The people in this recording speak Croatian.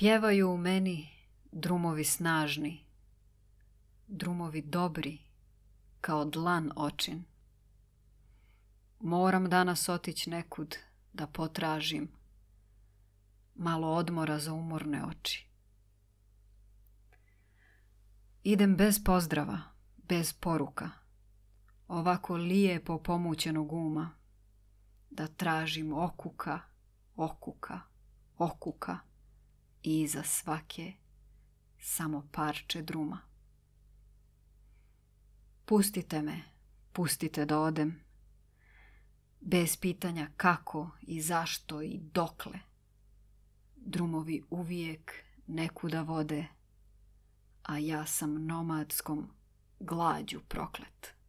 Pjevaju u meni drumovi snažni, drumovi dobri, kao dlan očin. Moram danas otići nekud da potražim malo odmora za umorne oči. Idem bez pozdrava, bez poruka, ovako lijepo pomućenog uma, da tražim okuka, okuka, i iza svake samo parče druma. Pustite me, pustite da odem. Bez pitanja kako i zašto i dokle. Drumovi uvijek nekuda vode, a ja sam nomadskom glađu proklet.